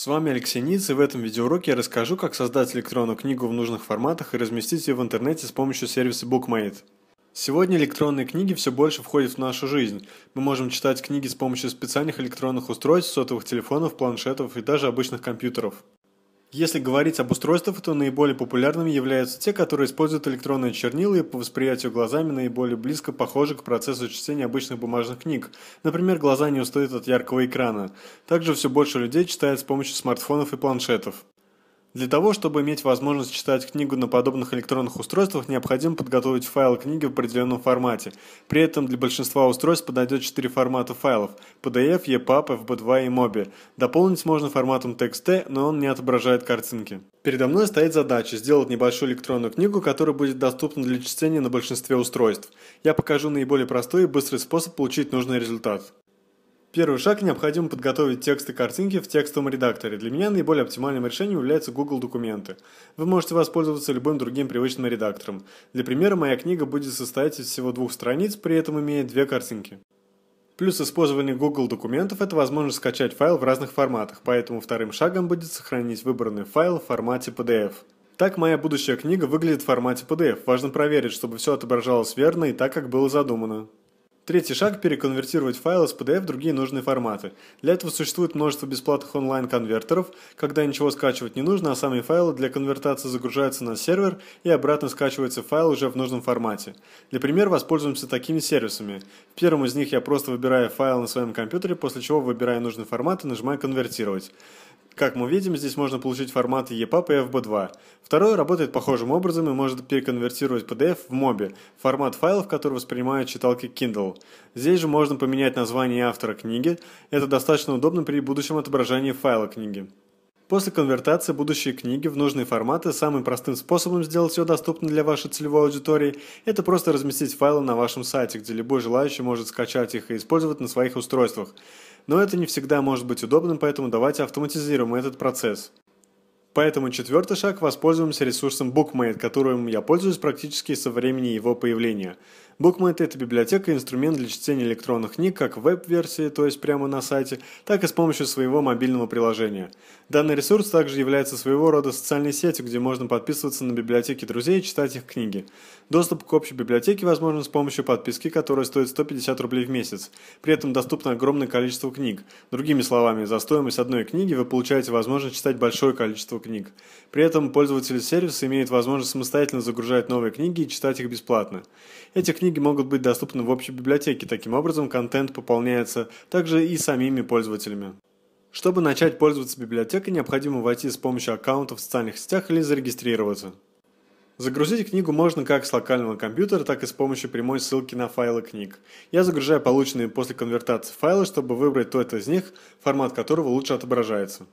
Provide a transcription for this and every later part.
С вами Алексей Ниц, и в этом видеоуроке я расскажу, как создать электронную книгу в нужных форматах и разместить ее в интернете с помощью сервиса BookMate. Сегодня электронные книги все больше входят в нашу жизнь. Мы можем читать книги с помощью специальных электронных устройств, сотовых телефонов, планшетов и даже обычных компьютеров. Если говорить об устройствах, то наиболее популярными являются те, которые используют электронные чернила и по восприятию глазами наиболее близко похожи к процессу чтения обычных бумажных книг. Например, глаза не устают от яркого экрана. Также все больше людей читают с помощью смартфонов и планшетов. Для того, чтобы иметь возможность читать книгу на подобных электронных устройствах, необходимо подготовить файл книги в определенном формате. При этом для большинства устройств подойдет 4 формата файлов – PDF, EPUB, FB2 и MOBI. Дополнить можно форматом TXT, но он не отображает картинки. Передо мной стоит задача сделать небольшую электронную книгу, которая будет доступна для чтения на большинстве устройств. Я покажу наиболее простой и быстрый способ получить нужный результат. Первый шаг – необходимо подготовить тексты картинки в текстовом редакторе. Для меня наиболее оптимальным решением является Google Документы. Вы можете воспользоваться любым другим привычным редактором. Для примера, моя книга будет состоять из всего двух страниц, при этом имея две картинки. Плюс использование Google документов – это возможность скачать файл в разных форматах, поэтому вторым шагом будет сохранить выбранный файл в формате PDF. Так моя будущая книга выглядит в формате PDF. Важно проверить, чтобы все отображалось верно и так, как было задумано. Третий шаг – переконвертировать файлы с PDF в другие нужные форматы. Для этого существует множество бесплатных онлайн-конвертеров, когда ничего скачивать не нужно, а сами файлы для конвертации загружаются на сервер и обратно скачивается файл уже в нужном формате. Для примера воспользуемся такими сервисами. В первом из них я просто выбираю файл на своем компьютере, после чего выбираю нужный формат и нажимаю «Конвертировать». Как мы видим, здесь можно получить форматы EPUB и FB2. Второй работает похожим образом и может переконвертировать PDF в MOBI, формат файлов, который воспринимают читалки Kindle. Здесь же можно поменять название автора книги, это достаточно удобно при будущем отображении файла книги. После конвертации будущей книги в нужные форматы самым простым способом сделать ее доступной для вашей целевой аудитории – это просто разместить файлы на вашем сайте, где любой желающий может скачать их и использовать на своих устройствах. Но это не всегда может быть удобным, поэтому давайте автоматизируем этот процесс. Поэтому четвертый шаг – воспользуемся ресурсом BookMate, которым я пользуюсь практически со времени его появления. Bookmate – это библиотека и инструмент для чтения электронных книг как в веб-версии, то есть прямо на сайте, так и с помощью своего мобильного приложения. Данный ресурс также является своего рода социальной сетью, где можно подписываться на библиотеки друзей и читать их книги. Доступ к общей библиотеке возможен с помощью подписки, которая стоит 150 рублей в месяц. При этом доступно огромное количество книг. Другими словами, за стоимость одной книги вы получаете возможность читать большое количество книг. При этом пользователи сервиса имеют возможность самостоятельно загружать новые книги и читать их бесплатно. Эти книги Книги могут быть доступны в общей библиотеке, таким образом контент пополняется также и самими пользователями. Чтобы начать пользоваться библиотекой, необходимо войти с помощью аккаунта в социальных сетях или зарегистрироваться. Загрузить книгу можно как с локального компьютера, так и с помощью прямой ссылки на файлы книг. Я загружаю полученные после конвертации файлы, чтобы выбрать тот из них, формат которого лучше отображается.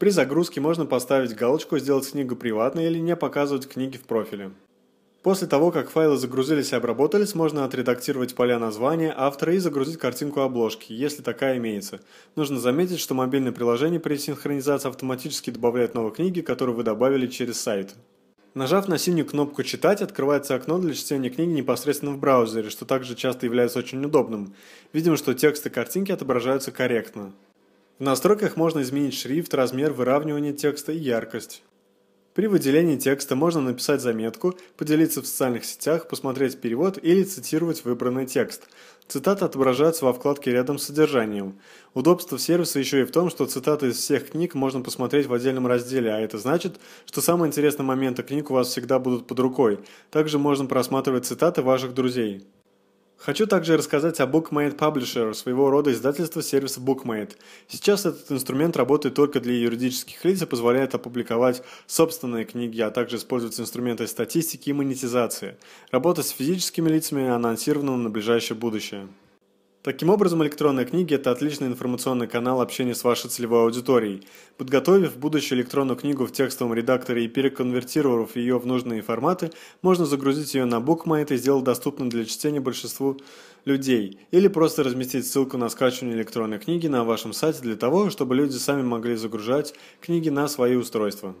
При загрузке можно поставить галочку «Сделать книгу приватной» или «Не показывать книги в профиле». После того, как файлы загрузились и обработались, можно отредактировать поля названия автора и загрузить картинку обложки, если такая имеется. Нужно заметить, что мобильное приложение при синхронизации автоматически добавляет новые книги, которые вы добавили через сайт. Нажав на синюю кнопку «Читать» открывается окно для чтения книги непосредственно в браузере, что также часто является очень удобным. Видим, что текст и картинки отображаются корректно. В настройках можно изменить шрифт, размер, выравнивание текста и яркость. При выделении текста можно написать заметку, поделиться в социальных сетях, посмотреть перевод или цитировать выбранный текст. Цитаты отображаются во вкладке рядом с содержанием. Удобство сервиса еще и в том, что цитаты из всех книг можно посмотреть в отдельном разделе, а это значит, что самые интересные моменты книг у вас всегда будут под рукой. Также можно просматривать цитаты ваших друзей. Хочу также рассказать о Bookmate Publisher, своего рода издательство сервиса Bookmate. Сейчас этот инструмент работает только для юридических лиц и позволяет опубликовать собственные книги, а также использовать инструменты статистики и монетизации. Работа с физическими лицами анонсирована на ближайшее будущее. Таким образом, электронные книги – это отличный информационный канал общения с вашей целевой аудиторией. Подготовив будущую электронную книгу в текстовом редакторе и переконвертировав ее в нужные форматы, можно загрузить ее на BookMate и сделать доступным для чтения большинству людей, или просто разместить ссылку на скачивание электронной книги на вашем сайте для того, чтобы люди сами могли загружать книги на свои устройства.